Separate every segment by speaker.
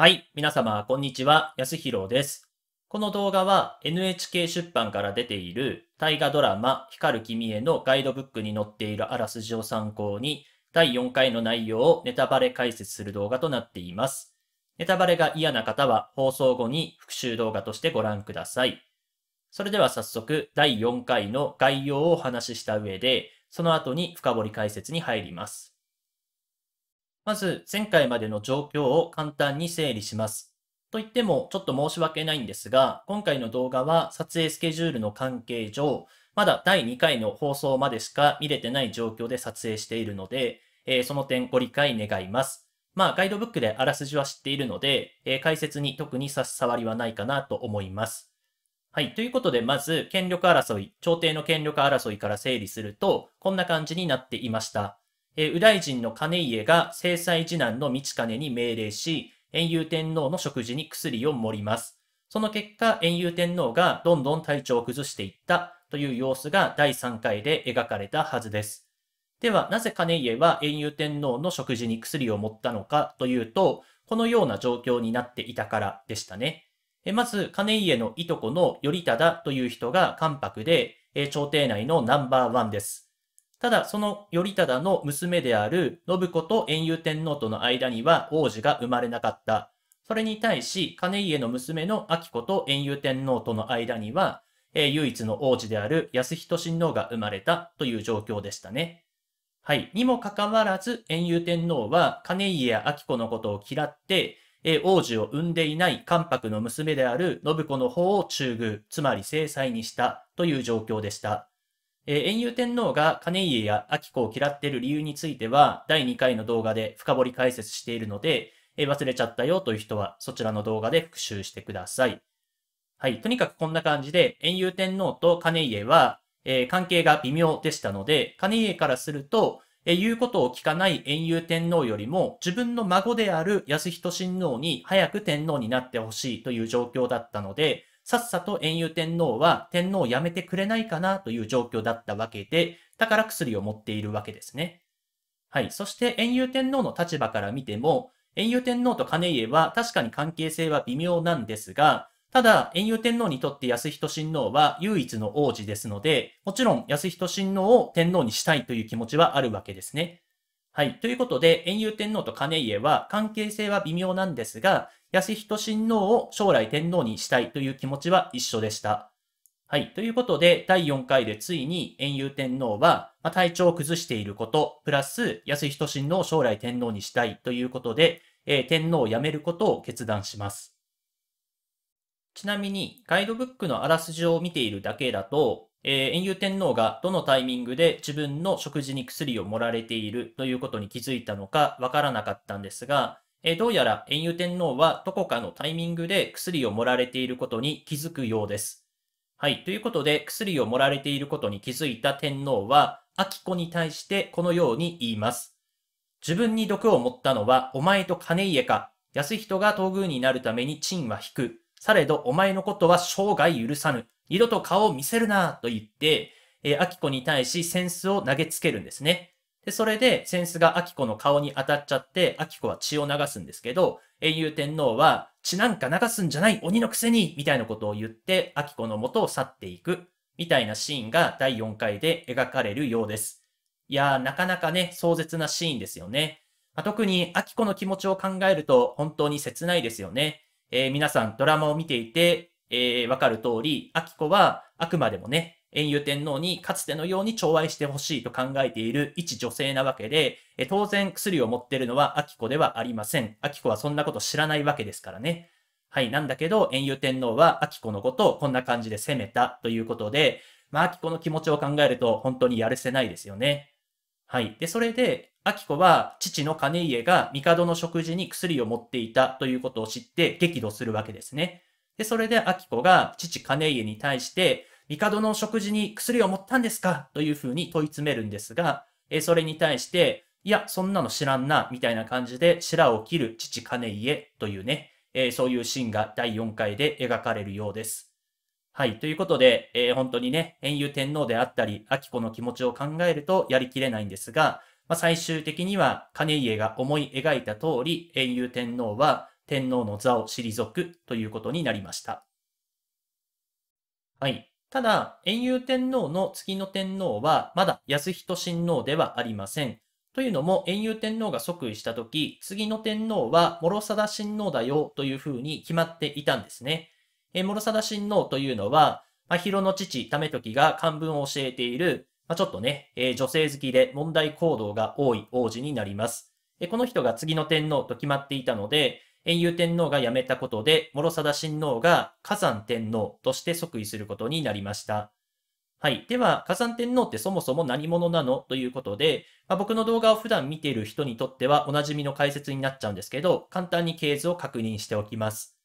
Speaker 1: はい、皆様、こんにちは。安弘です。この動画は NHK 出版から出ている大河ドラマ光る君へのガイドブックに載っているあらすじを参考に第4回の内容をネタバレ解説する動画となっています。ネタバレが嫌な方は放送後に復習動画としてご覧ください。それでは早速第4回の概要をお話しした上でその後に深掘り解説に入ります。まず前回までの状況を簡単に整理します。と言ってもちょっと申し訳ないんですが、今回の動画は撮影スケジュールの関係上、まだ第2回の放送までしか見れてない状況で撮影しているので、えー、その点ご理解願います。まあ、ガイドブックであらすじは知っているので、えー、解説に特に差し障りはないかなと思います。はい。ということで、まず、権力争い、朝廷の権力争いから整理すると、こんな感じになっていました。右大臣の兼家が制裁次男の道金に命令し、円遊天皇の食事に薬を盛ります。その結果、円遊天皇がどんどん体調を崩していったという様子が第3回で描かれたはずです。では、なぜ金家は円遊天皇の食事に薬を盛ったのかというと、このような状況になっていたからでしたね。まず、兼家のいとこの頼忠という人が関白で、朝廷内のナンバーワンです。ただ、その頼忠の娘である信子と円遊天皇との間には王子が生まれなかった。それに対し、金家の娘の明子と円遊天皇との間には、えー、唯一の王子である安仁親王が生まれたという状況でしたね。はい。にもかかわらず、円遊天皇は金家や明子のことを嫌って、えー、王子を産んでいない関白の娘である信子の方を中宮、つまり制裁にしたという状況でした。えー、円遊天皇が金家や秋子を嫌っている理由については、第2回の動画で深掘り解説しているので、えー、忘れちゃったよという人は、そちらの動画で復習してください。はい。とにかくこんな感じで、円遊天皇と金家は、えー、関係が微妙でしたので、金家からすると、え言うことを聞かない円遊天皇よりも、自分の孫である安仁親王に早く天皇になってほしいという状況だったので、さっさと円友天皇は天皇を辞めてくれないかなという状況だったわけで、だから薬を持っているわけですね。はい。そして円友天皇の立場から見ても、円友天皇と兼家は確かに関係性は微妙なんですが、ただ、円友天皇にとって安仁親王は唯一の王子ですので、もちろん安仁親王を天皇にしたいという気持ちはあるわけですね。はい。ということで、円友天皇と兼家は関係性は微妙なんですが、安仁親王を将来天皇にしたいという気持ちは一緒でした。はい。ということで、第4回でついに、遠遊天皇は、まあ、体調を崩していること、プラス、安仁親王を将来天皇にしたいということで、えー、天皇を辞めることを決断します。ちなみに、ガイドブックのあらすじを見ているだけだと、えー、遠遊天皇がどのタイミングで自分の食事に薬を盛られているということに気づいたのかわからなかったんですが、えどうやら円遊天皇はどこかのタイミングで薬を盛られていることに気づくようです。はい。ということで、薬を盛られていることに気づいた天皇は、秋子に対してこのように言います。自分に毒を持ったのはお前と金家か。安人が東宮になるために賃は引く。されどお前のことは生涯許さぬ。二度と顔を見せるなと言って、えー、秋子に対し扇子を投げつけるんですね。で、それで扇子がキ子の顔に当たっちゃって、キコは血を流すんですけど、英雄天皇は、血なんか流すんじゃない鬼のくせにみたいなことを言って、明子の元を去っていく、みたいなシーンが第4回で描かれるようです。いやー、なかなかね、壮絶なシーンですよね。まあ、特に、キコの気持ちを考えると、本当に切ないですよね。えー、皆さん、ドラマを見ていて、えー、わかる通り、キ子は、あくまでもね、円遊天皇にかつてのように寵愛してほしいと考えている一女性なわけで、え当然薬を持ってるのは秋子ではありません。秋子はそんなこと知らないわけですからね。はい、なんだけど、円遊天皇は秋子のことをこんな感じで責めたということで、まあ、秋子の気持ちを考えると本当にやるせないですよね。はい。で、それで、秋子は父の兼家が帝の食事に薬を持っていたということを知って激怒するわけですね。で、それで秋子が父兼家に対して、帝の食事に薬を持ったんですかというふうに問い詰めるんですが、えそれに対して、いや、そんなの知らんな、みたいな感じで、白を切る父金家というね、えそういうシーンが第4回で描かれるようです。はい。ということで、えー、本当にね、遠遊天皇であったり、秋子の気持ちを考えるとやりきれないんですが、まあ、最終的には金家が思い描いた通り、遠遊天皇は天皇の座を退くということになりました。はい。ただ、円遊天皇の次の天皇は、まだ安仁親王ではありません。というのも、円遊天皇が即位した時、次の天皇は諸貞親王だよというふうに決まっていたんですね。え諸貞親王というのは、まあ、広の父、為時が漢文を教えている、まあ、ちょっとね、えー、女性好きで問題行動が多い王子になります。えこの人が次の天皇と決まっていたので、英遊天皇が辞めたことで、諸貞親王が火山天皇として即位することになりました。はい。では、火山天皇ってそもそも何者なのということで、まあ、僕の動画を普段見ている人にとってはおなじみの解説になっちゃうんですけど、簡単に系図を確認しておきます。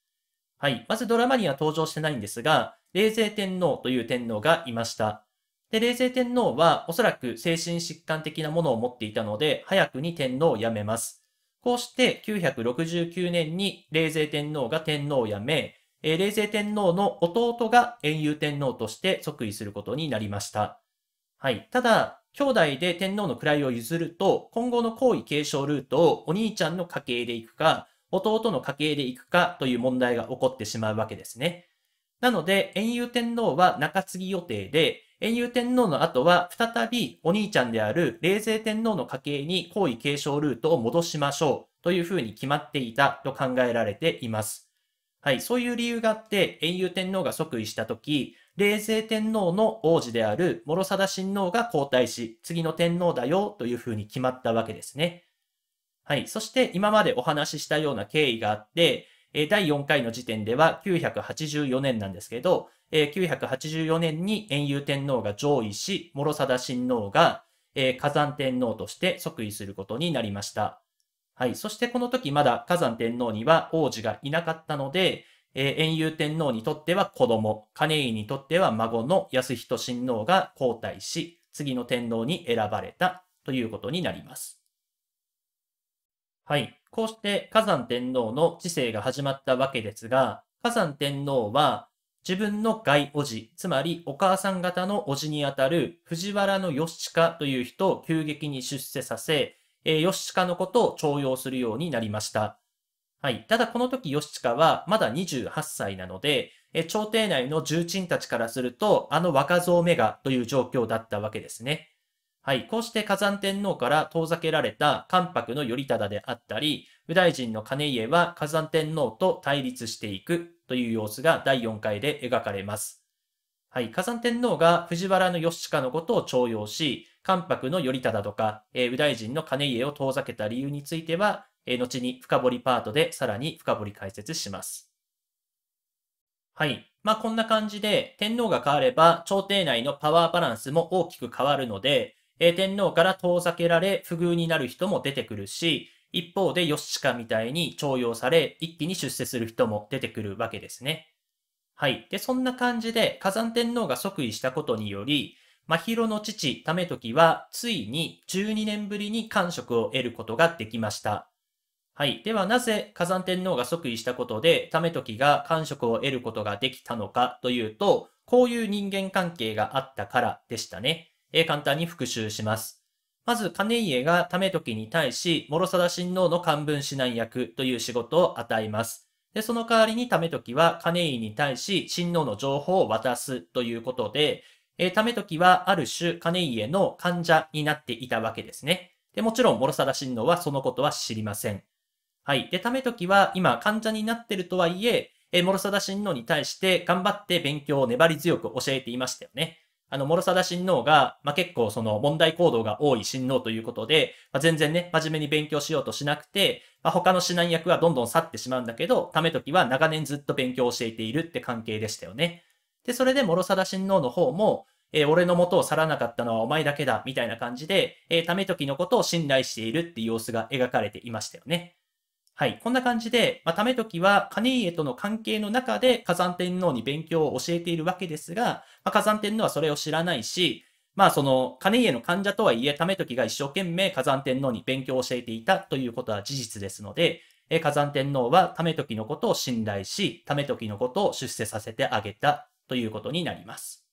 Speaker 1: はい。まずドラマには登場してないんですが、冷静天皇という天皇がいました。で、冷静天皇はおそらく精神疾患的なものを持っていたので、早くに天皇を辞めます。こうして969年に冷静天皇が天皇を辞め、え冷泉天皇の弟が遠遊天皇として即位することになりました。はい。ただ、兄弟で天皇の位を譲ると、今後の皇位継承ルートをお兄ちゃんの家系で行くか、弟の家系で行くかという問題が起こってしまうわけですね。なので、遠遊天皇は中継ぎ予定で、英遊天皇の後は、再びお兄ちゃんである冷静天皇の家系に皇位継承ルートを戻しましょうというふうに決まっていたと考えられています。はい、そういう理由があって、英遊天皇が即位したとき、冷静天皇の王子である諸貞親王が交代し、次の天皇だよというふうに決まったわけですね。はい、そして今までお話ししたような経緯があって、第4回の時点では984年なんですけど、え984年に円遊天皇が上位し、諸貞親王が、え火山天皇として即位することになりました。はい。そしてこの時まだ火山天皇には王子がいなかったので、えー、円遊天皇にとっては子供、金井にとっては孫の安仁親王が交代し、次の天皇に選ばれたということになります。はい。こうして火山天皇の治世が始まったわけですが、火山天皇は自分の外おじ、つまりお母さん方のおじにあたる藤原の義親という人を急激に出世させ、えー、義親のことを徴用するようになりました。はい。ただこの時義親はまだ28歳なので、え朝廷内の重鎮たちからすると、あの若造目がという状況だったわけですね。はい。こうして火山天皇から遠ざけられた関白の頼忠であったり、右大臣の兼家は火山天皇と対立していく。という様子が第4回で描かれます。はい、火山天皇が藤原の義親のことを徴用し、関白の頼忠とか、えー、右大臣の兼家を遠ざけた理由については、えー、後に深掘りパートでさらに深掘り解説します。はい。まあ、こんな感じで、天皇が変われば、朝廷内のパワーバランスも大きく変わるので、えー、天皇から遠ざけられ、不遇になる人も出てくるし、一方でヨシカみたいに徴用され、一気に出世する人も出てくるわけですね。はい。で、そんな感じで火山天皇が即位したことにより、真宙の父、為時は、ついに12年ぶりに官職を得ることができました。はい。では、なぜ火山天皇が即位したことで、為時が官職を得ることができたのかというと、こういう人間関係があったからでしたね。え簡単に復習します。まず、金家が為時に対し、諸貞親王の漢文指南役という仕事を与えます。で、その代わりに為時は金家に対し、親王の情報を渡すということで、えー、為時はある種、金家の患者になっていたわけですね。で、もちろん、諸貞親王はそのことは知りません。はい。で、為時は今、患者になってるとはいえ、えー、諸貞親王に対して頑張って勉強を粘り強く教えていましたよね。あの、諸貞親王が、まあ、結構その問題行動が多い親王ということで、まあ、全然ね、真面目に勉強しようとしなくて、まあ、他の指南役はどんどん去ってしまうんだけど、為時は長年ずっと勉強を教えているって関係でしたよね。で、それで諸貞親王の方も、えー、俺の元を去らなかったのはお前だけだ、みたいな感じで、えー、為時のことを信頼しているっていう様子が描かれていましたよね。はい。こんな感じで、まあ、為時は兼家との関係の中で火山天皇に勉強を教えているわけですが、まあ、火山天皇はそれを知らないし、まあその、金家の患者とはいえ、為時が一生懸命火山天皇に勉強を教えていたということは事実ですので、え火山天皇は為時のことを信頼し、と時のことを出世させてあげたということになります。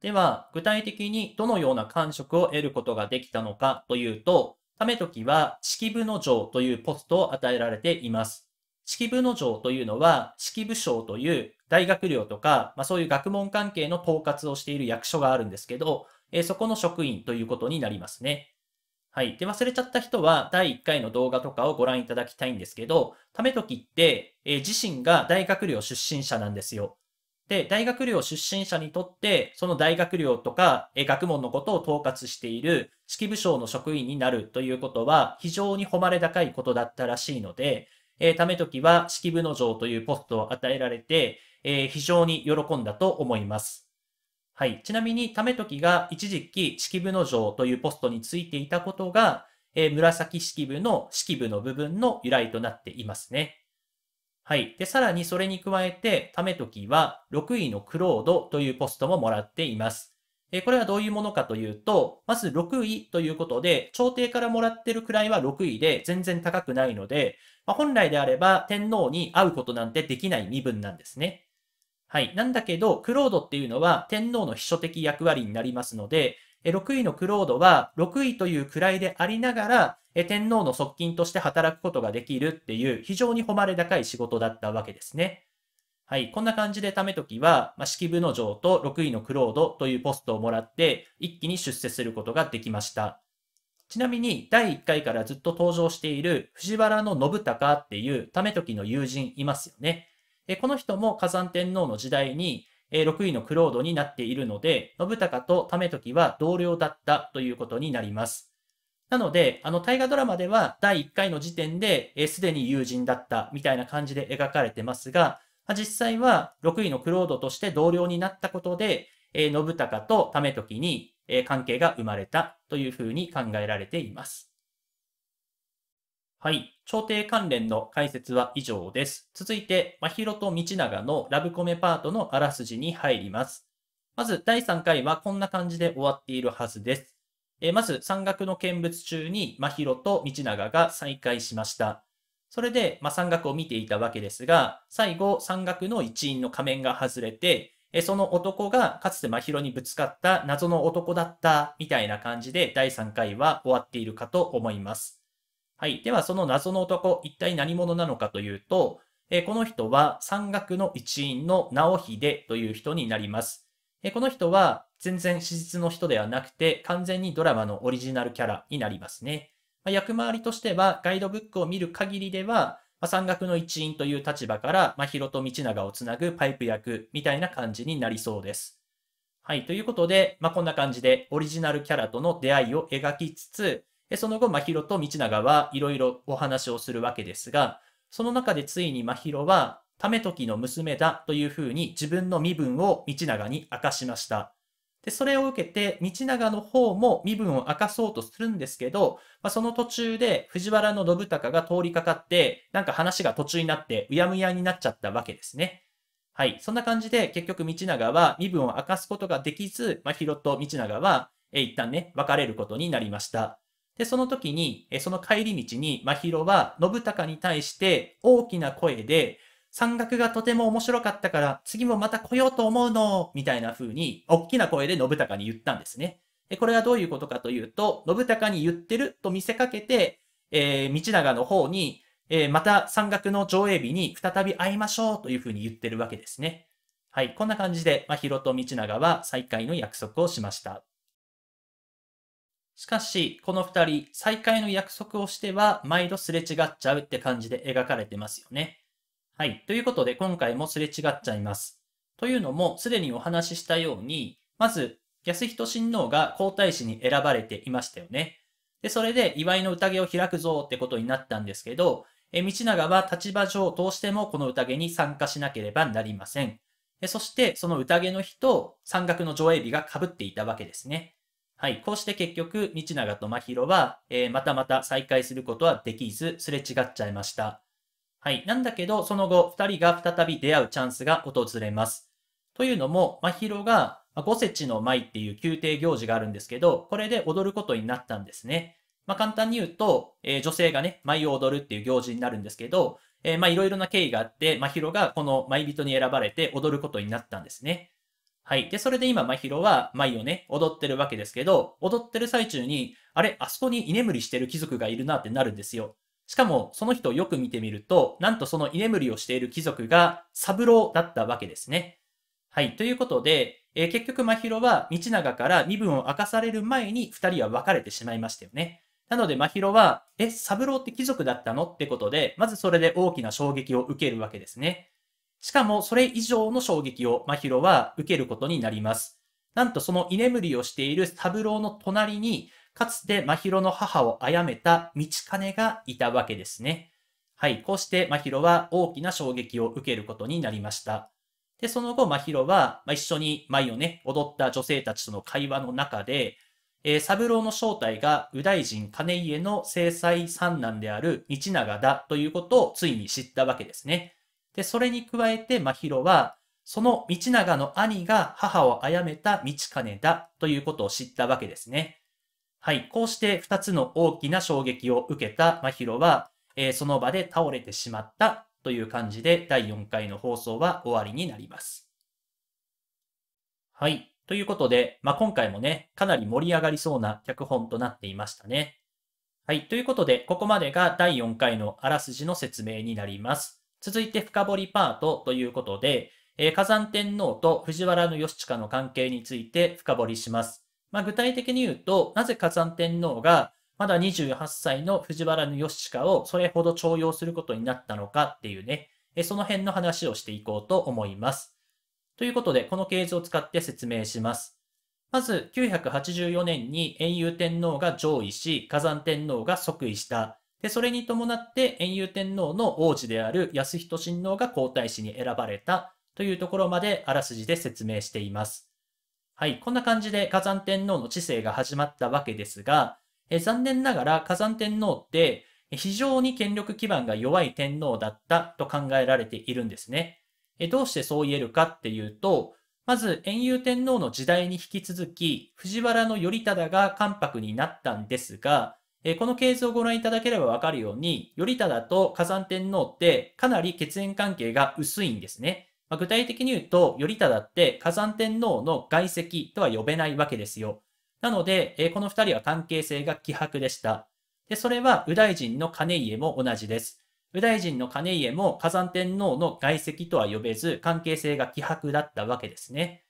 Speaker 1: では、具体的にどのような感触を得ることができたのかというと、為時は式部の城というポストを与えられています。式部の城というのは、式部省という大学寮とか、まあ、そういう学問関係の統括をしている役所があるんですけど、えー、そこの職員ということになりますね。はい。で、忘れちゃった人は第1回の動画とかをご覧いただきたいんですけど、ときって、えー、自身が大学寮出身者なんですよ。で、大学寮出身者にとって、その大学寮とか、えー、学問のことを統括している、式部省の職員になるということは非常に誉れ高いことだったらしいので、えー、と時は式部の城というポストを与えられて、えー、非常に喜んだと思います。はい。ちなみに、たと時が一時期、式部の城というポストについていたことが、えー、紫式部の式部の部分の由来となっていますね。はい。で、さらにそれに加えて、と時は6位のクロードというポストももらっています。これはどういうものかというと、まず6位ということで、朝廷からもらってる位は6位で全然高くないので、まあ、本来であれば天皇に会うことなんてできない身分なんですね。はい。なんだけど、クロードっていうのは天皇の秘書的役割になりますので、6位のクロードは6位という位でありながら、天皇の側近として働くことができるっていう非常に誉れ高い仕事だったわけですね。はい、こんな感じでためときは、まあ、式部の城と6位のクロードというポストをもらって、一気に出世することができました。ちなみに、第1回からずっと登場している藤原の信孝っていうためときの友人いますよね。えこの人も火山天皇の時代に、え6位のクロードになっているので、信孝と為時は同僚だったということになります。なので、あの、大河ドラマでは第1回の時点で、す、で、に友人だったみたいな感じで描かれてますが、ま実際は6位のクロードとして同僚になったことで、えー、信孝と為時に、えー、関係が生まれたというふうに考えられています。はい。朝廷関連の解説は以上です。続いて、まひろと道長のラブコメパートのあらすじに入ります。まず、第3回はこんな感じで終わっているはずです。えー、まず、山岳の見物中に、まひろと道長が再会しました。それで、まあ、山岳を見ていたわけですが、最後、山岳の一員の仮面が外れて、その男がかつて真宙にぶつかった謎の男だったみたいな感じで第3回は終わっているかと思います。はい。ではその謎の男、一体何者なのかというと、えこの人は山岳の一員の直秀という人になります。えこの人は全然史実の人ではなくて完全にドラマのオリジナルキャラになりますね。まあ、役回りとしては、ガイドブックを見る限りでは、まあ、山岳の一員という立場から、まあ、と道長をつなぐパイプ役みたいな感じになりそうです。はい。ということで、まあ、こんな感じでオリジナルキャラとの出会いを描きつつ、その後、まひろと道長はいろいろお話をするわけですが、その中でついにまひろは、と時の娘だというふうに自分の身分を道長に明かしました。で、それを受けて、道長の方も身分を明かそうとするんですけど、まあ、その途中で藤原信孝が通りかかって、なんか話が途中になって、うやむやになっちゃったわけですね。はい。そんな感じで、結局道長は身分を明かすことができず、まあ、ヒロと道長は、え一旦ね、別れることになりました。で、その時に、えその帰り道に、まひろは、信孝に対して大きな声で、山岳がとても面白かったから、次もまた来ようと思うのみたいな風に、大きな声で信孝に言ったんですね。でこれはどういうことかというと、信孝に言ってると見せかけて、えー、道長の方に、えー、また山岳の上映日に再び会いましょうという風に言ってるわけですね。はい、こんな感じで、まあ、広と道長は再会の約束をしました。しかし、この二人、再会の約束をしては、毎度すれ違っちゃうって感じで描かれてますよね。はい。ということで、今回もすれ違っちゃいます。というのも、すでにお話ししたように、まず、安人親王が皇太子に選ばれていましたよね。で、それで祝いの宴を開くぞってことになったんですけど、え道長は立場上どうしてもこの宴に参加しなければなりません。えそして、その宴の日と山岳の上映日が被っていたわけですね。はい。こうして結局、道長と真宙は、えー、またまた再会することはできず、すれ違っちゃいました。はい。なんだけど、その後、二人が再び出会うチャンスが訪れます。というのも、真宙が、五節の舞っていう宮廷行事があるんですけど、これで踊ることになったんですね。まあ、簡単に言うと、えー、女性がね、舞を踊るっていう行事になるんですけど、えー、まあ、いろいろな経緯があって、真宙がこの舞人に選ばれて踊ることになったんですね。はい。で、それで今、真宙は舞をね、踊ってるわけですけど、踊ってる最中に、あれ、あそこに居眠りしてる貴族がいるなってなるんですよ。しかも、その人をよく見てみると、なんとその居眠りをしている貴族が、サブローだったわけですね。はい。ということで、えー、結局、真宙は、道長から身分を明かされる前に、二人は別れてしまいましたよね。なので、真宙は、え、サブローって貴族だったのってことで、まずそれで大きな衝撃を受けるわけですね。しかも、それ以上の衝撃を、真宙は受けることになります。なんと、その居眠りをしているサブローの隣に、かつて真宙の母を殺めた道金がいたわけですね。はい、こうして真宙は大きな衝撃を受けることになりました。で、その後、真宙は、まあ、一緒に舞をね、踊った女性たちとの会話の中で、えー、三郎の正体が右大臣金家の正妻三男である道長だということをついに知ったわけですね。で、それに加えて真宙は、その道長の兄が母を殺めた道金だということを知ったわけですね。はい、こうして2つの大きな衝撃を受けた真宙は、えー、その場で倒れてしまったという感じで第4回の放送は終わりになります。はい。ということで、まあ、今回もね、かなり盛り上がりそうな脚本となっていましたね。はい。ということで、ここまでが第4回のあらすじの説明になります。続いて深掘りパートということで、えー、火山天皇と藤原義親の関係について深掘りします。まあ、具体的に言うと、なぜ火山天皇がまだ28歳の藤原義親をそれほど重用することになったのかっていうね、その辺の話をしていこうと思います。ということで、この系図を使って説明します。まず、984年に遠遊天皇が上位し、火山天皇が即位した。で、それに伴って遠遊天皇の王子である安人親王が皇太子に選ばれたというところまであらすじで説明しています。はい、こんな感じで火山天皇の治世が始まったわけですが、え残念ながら火山天皇って非常に権力基盤が弱い天皇だったと考えられているんですね。えどうしてそう言えるかっていうと、まず、遠遊天皇の時代に引き続き、藤原頼忠が関白になったんですが、この形図をご覧いただければわかるように、頼忠と火山天皇ってかなり血縁関係が薄いんですね。まあ、具体的に言うと、頼忠って火山天皇の外籍とは呼べないわけですよ。なので、えー、この二人は関係性が希薄でした。で、それは右大臣の金家も同じです。右大臣の金家も火山天皇の外籍とは呼べず、関係性が希薄だったわけですね。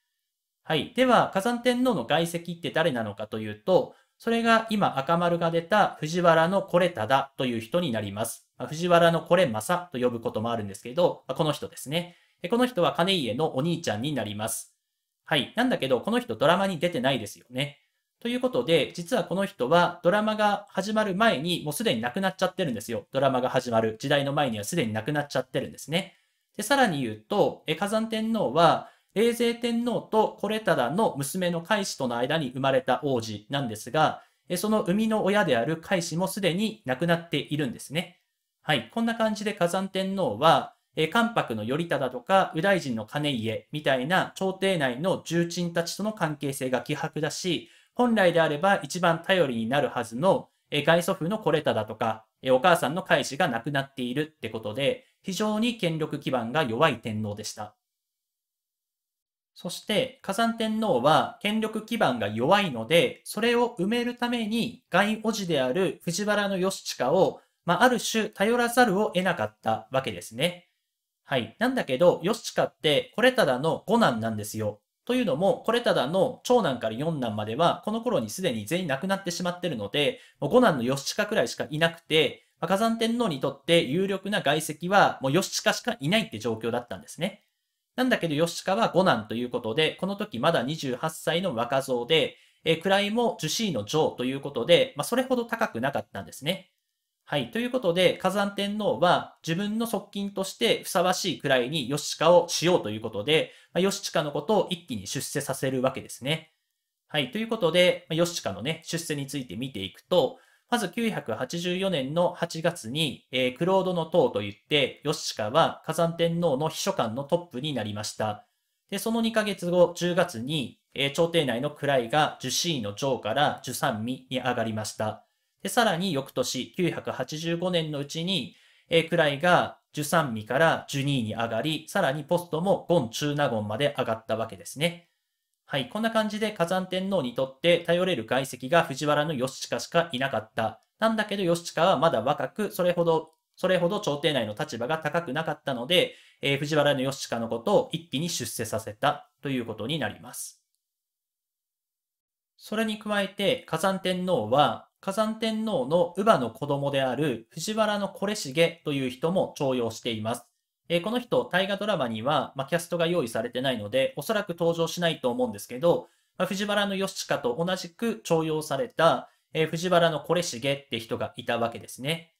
Speaker 1: はい。では、火山天皇の外籍って誰なのかというと、それが今赤丸が出た藤原のこれただという人になります。まあ、藤原のこれまさと呼ぶこともあるんですけど、まあ、この人ですね。この人は金家のお兄ちゃんになります。はい。なんだけど、この人ドラマに出てないですよね。ということで、実はこの人はドラマが始まる前にもうすでに亡くなっちゃってるんですよ。ドラマが始まる時代の前にはすでに亡くなっちゃってるんですね。で、さらに言うと、え火山天皇は、冷静天皇とこれただの娘の海氏との間に生まれた王子なんですが、その生みの親である海氏もすでに亡くなっているんですね。はい。こんな感じで火山天皇は、えー、関白の頼忠とか、右大臣の兼家みたいな朝廷内の重鎮たちとの関係性が希薄だし、本来であれば一番頼りになるはずの、えー、外祖父のコレタだとか、えー、お母さんの返しが亡くなっているってことで、非常に権力基盤が弱い天皇でした。そして、火山天皇は権力基盤が弱いので、それを埋めるために外おじである藤原義親を、まあ、ある種頼らざるを得なかったわけですね。はい。なんだけど、ヨシチカってこれただの5男なんですよ。というのも、これただの長男から四男までは、この頃にすでに全員亡くなってしまってるので、もう5男の義カくらいしかいなくて、火山天皇にとって有力な外籍は、もう義カしかいないって状況だったんですね。なんだけど、義カは五男ということで、この時まだ28歳の若造で、え位も樹脂の上ということで、まあ、それほど高くなかったんですね。はい。ということで、火山天皇は自分の側近としてふさわしいくらいに義親をしようということで、まあ、義のことを一気に出世させるわけですね。はい。ということで、まあ、義のね、出世について見ていくと、まず984年の8月に、えー、クロードの塔といって、義親は火山天皇の秘書官のトップになりました。で、その2ヶ月後、10月に、えー、朝廷内の位が樹子位の長から樹三位に上がりました。で、さらに翌年、985年のうちに、え位が13位から12位に上がり、さらにポストもゴン中納言まで上がったわけですね。はい、こんな感じで火山天皇にとって頼れる外籍が藤原の義近しかいなかった。なんだけど義近はまだ若く、それほど、それほど朝廷内の立場が高くなかったので、えー、藤原の義近のことを一気に出世させたということになります。それに加えて火山天皇は火山天皇の乳母の子供である藤原のこれしげという人も徴用しています。えー、この人、大河ドラマには、まあ、キャストが用意されてないので、おそらく登場しないと思うんですけど、まあ、藤原の義親と同じく徴用された、えー、藤原のこれしげって人がいたわけですね。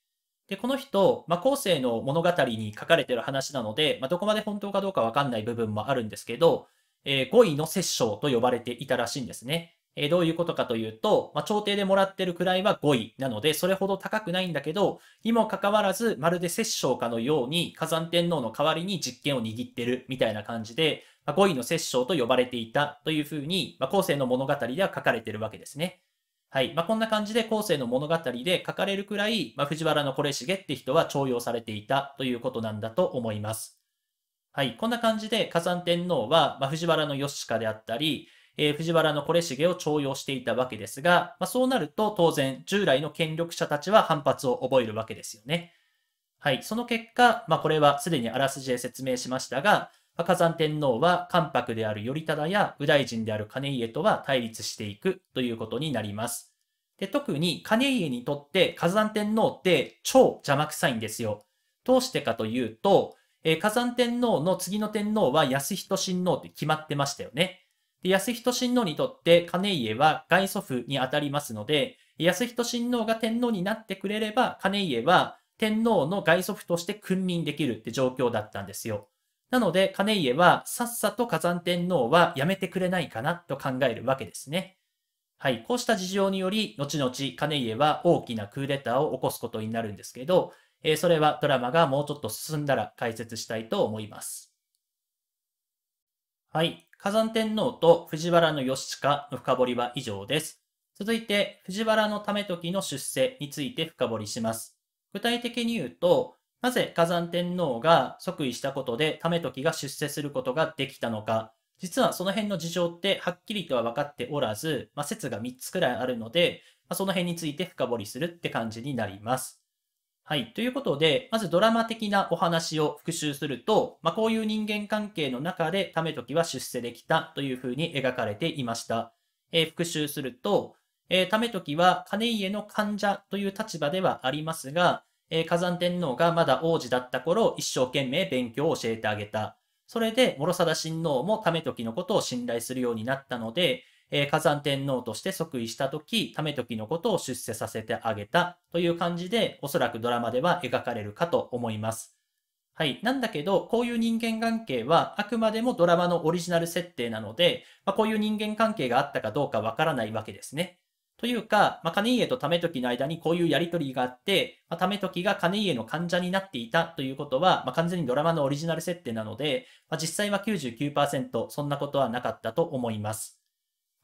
Speaker 1: で、この人、まあ、後世の物語に書かれてる話なので、まあ、どこまで本当かどうかわかんない部分もあるんですけど、えー、5位の摂政と呼ばれていたらしいんですね。えー、どういうことかというと、まあ、朝廷でもらってる位は5位なので、それほど高くないんだけど、にもかかわらず、まるで摂政かのように火山天皇の代わりに実権を握ってるみたいな感じで、まあ、5位の摂政と呼ばれていたというふうに、まあ、後世の物語では書かれてるわけですね。はい。まあ、こんな感じで後世の物語で書かれるくらい、まあ、藤原し重って人は重用されていたということなんだと思います。はい。こんな感じで火山天皇は、まあ、藤原義親であったり、えー、藤原のこれしげを徴用していたわけですが、まあ、そうなると当然従来の権力者たちは反発を覚えるわけですよね。はい、その結果、まあ、これはすでにあらすじで説明しましたが、赤山天皇は関白である頼忠や右大臣である兼家とは対立していくということになります。で特に兼家にとって火山天皇って超邪魔くさいんですよ。どうしてかというと、えー、火山天皇の次の天皇は安仁親王って決まってましたよね。で安仁親王にとって兼家は外祖父にあたりますので、安仁親王が天皇になってくれれば、兼家は天皇の外祖父として君臨できるって状況だったんですよ。なので、兼家はさっさと火山天皇はやめてくれないかなと考えるわけですね。はい、こうした事情により、後々兼家は大きなクーデターを起こすことになるんですけど、えー、それはドラマがもうちょっと進んだら解説したいと思います。はい。火山天皇と藤原の義親の深掘りは以上です。続いて、藤原のため時の出世について深掘りします。具体的に言うと、なぜ火山天皇が即位したことでため時が出世することができたのか、実はその辺の事情ってはっきりとは分かっておらず、まあ、説が3つくらいあるので、まあ、その辺について深掘りするって感じになります。はい。ということで、まずドラマ的なお話を復習すると、まあ、こういう人間関係の中で為時は出世できたというふうに描かれていました。えー、復習すると、えー、為時は金家の患者という立場ではありますが、えー、火山天皇がまだ王子だった頃、一生懸命勉強を教えてあげた。それで、諸貞親王も為時のことを信頼するようになったので、えー、火山天皇として即位した時、為時のことを出世させてあげたという感じで、おそらくドラマでは描かれるかと思います。はい。なんだけど、こういう人間関係はあくまでもドラマのオリジナル設定なので、まあ、こういう人間関係があったかどうかわからないわけですね。というか、まあ、金家と為時の間にこういうやりとりがあって、まあ、為時が金家の患者になっていたということは、まあ、完全にドラマのオリジナル設定なので、まあ、実際は99%そんなことはなかったと思います。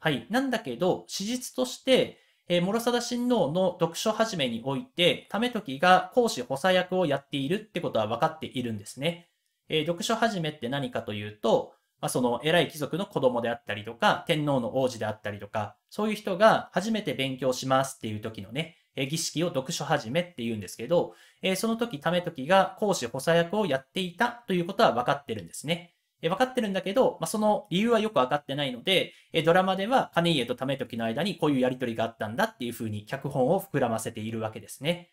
Speaker 1: はい。なんだけど、史実として、えー、諸貞親王の読書始めにおいて、為時が講師補佐役をやっているってことは分かっているんですね。えー、読書始めって何かというと、まあ、その偉い貴族の子供であったりとか、天皇の王子であったりとか、そういう人が初めて勉強しますっていう時のね、え儀式を読書始めって言うんですけど、えその時、為時が講師補佐役をやっていたということは分かってるんですね。分かってるんだけど、まあ、その理由はよく分かってないので、ドラマでは金家と為時の間にこういうやりとりがあったんだっていうふうに脚本を膨らませているわけですね。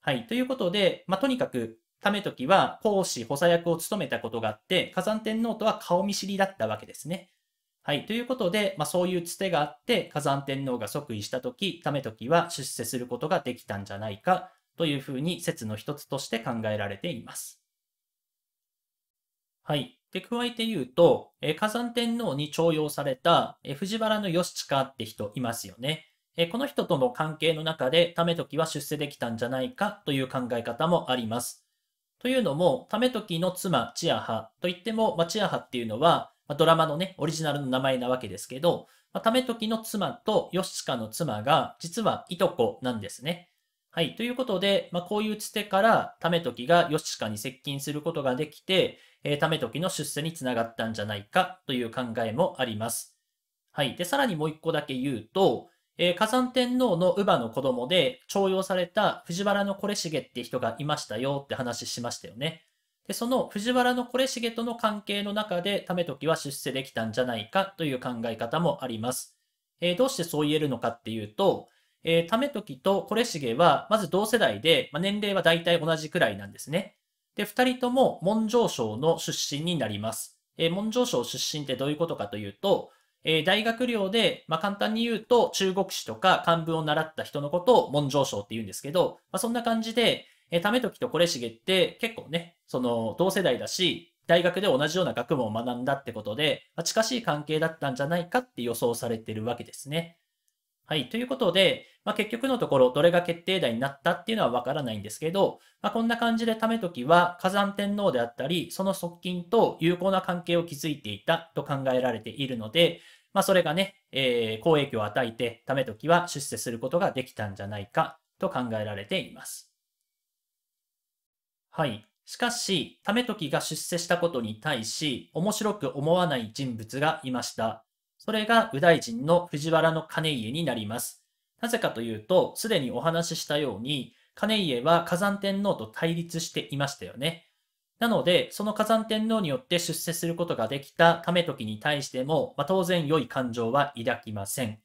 Speaker 1: はい。ということで、まあ、とにかく、為時は講師補佐役を務めたことがあって、火山天皇とは顔見知りだったわけですね。はい。ということで、まあ、そういうつてがあって、火山天皇が即位したとき、為時は出世することができたんじゃないか、というふうに説の一つとして考えられています。はい。で、加えて言うと、え火山天皇に徴用された、え藤原の義親って人いますよね。えこの人との関係の中で、為時は出世できたんじゃないかという考え方もあります。というのも、為時の妻、千夜葉といっても、まあ、千夜葉っていうのは、まあ、ドラマのね、オリジナルの名前なわけですけど、まあ、為時の妻と義親の妻が、実はいとこなんですね。はい。ということで、まあ、こういうつてから、と時が義鹿に接近することができて、えー、為時の出世につながったんじゃないかという考えもあります。はい。で、さらにもう一個だけ言うと、えー、火山天皇の乳母の子供で徴用された藤原のこ重って人がいましたよって話しましたよね。で、その藤原のこ重との関係の中で、と時は出世できたんじゃないかという考え方もあります。えー、どうしてそう言えるのかっていうと、えー、為時とこれしげは、まず同世代で、まあ、年齢は大体同じくらいなんですね。で、二人とも文上省の出身になります。えー、文上省出身ってどういうことかというと、えー、大学寮で、まあ、簡単に言うと中国史とか漢文を習った人のことを文上省って言うんですけど、まあ、そんな感じで、えー、為時とこれしげって結構ね、その同世代だし、大学で同じような学問を学んだってことで、まあ、近しい関係だったんじゃないかって予想されてるわけですね。はい。ということで、まあ、結局のところ、どれが決定打になったっていうのはわからないんですけど、まあ、こんな感じでと時は火山天皇であったり、その側近と友好な関係を築いていたと考えられているので、まあ、それがね、えー、好影響を与えて、と時は出世することができたんじゃないかと考えられています。はい。しかし、と時が出世したことに対し、面白く思わない人物がいました。それが右大臣の藤原の兼家になります。なぜかというと、すでにお話ししたように、兼家は火山天皇と対立していましたよね。なので、その火山天皇によって出世することができた為時に対しても、まあ、当然良い感情は抱きません。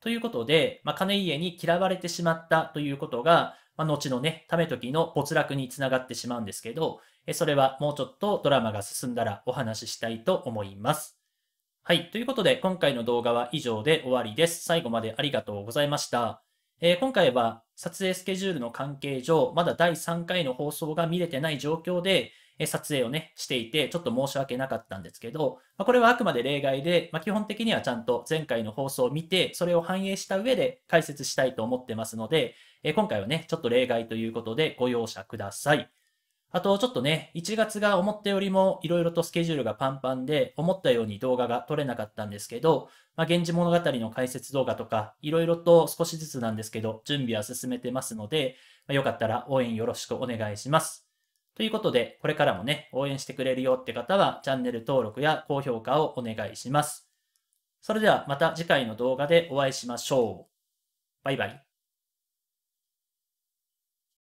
Speaker 1: ということで、まあ、金家に嫌われてしまったということが、まあ、後のね、為時の没落につながってしまうんですけど、それはもうちょっとドラマが進んだらお話ししたいと思います。はい。ということで、今回の動画は以上で終わりです。最後までありがとうございました。えー、今回は撮影スケジュールの関係上、まだ第3回の放送が見れてない状況で、え撮影をね、していて、ちょっと申し訳なかったんですけど、まあ、これはあくまで例外で、まあ、基本的にはちゃんと前回の放送を見て、それを反映した上で解説したいと思ってますので、え今回はね、ちょっと例外ということでご容赦ください。あとちょっとね、1月が思ったよりもいろいろとスケジュールがパンパンで、思ったように動画が撮れなかったんですけど、まあ、源氏物語の解説動画とか、いろいろと少しずつなんですけど、準備は進めてますので、まあ、よかったら応援よろしくお願いします。ということで、これからもね、応援してくれるよって方は、チャンネル登録や高評価をお願いします。それではまた次回の動画でお会いしましょう。バイバイ。